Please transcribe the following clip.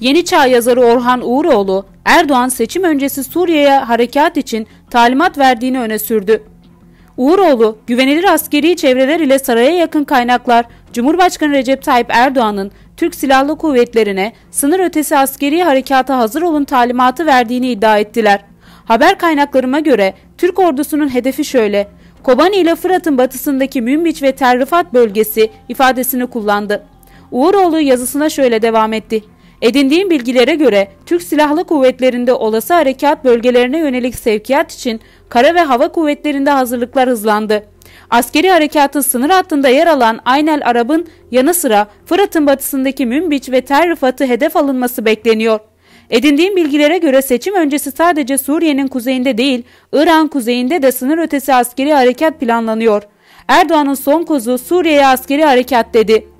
Yeni Çağ yazarı Orhan Uğuroğlu, Erdoğan seçim öncesi Suriye'ye harekat için talimat verdiğini öne sürdü. Uğuroğlu, güvenilir askeri çevreler ile saraya yakın kaynaklar, Cumhurbaşkanı Recep Tayyip Erdoğan'ın Türk Silahlı Kuvvetlerine sınır ötesi askeri harekata hazır olun talimatı verdiğini iddia ettiler. Haber kaynaklarıma göre Türk ordusunun hedefi şöyle, Kobani ile Fırat'ın batısındaki Münbiç ve Terrifat bölgesi ifadesini kullandı. Uğuroğlu yazısına şöyle devam etti. Edindiğim bilgilere göre Türk Silahlı Kuvvetleri'nde olası harekat bölgelerine yönelik sevkiyat için kara ve hava kuvvetlerinde hazırlıklar hızlandı. Askeri harekatın sınır hattında yer alan Aynel Arab'ın yanı sıra Fırat'ın batısındaki Münbiç ve Tel hedef alınması bekleniyor. Edindiğim bilgilere göre seçim öncesi sadece Suriye'nin kuzeyinde değil, İran kuzeyinde de sınır ötesi askeri harekat planlanıyor. Erdoğan'ın son kozu Suriye'ye askeri harekat dedi.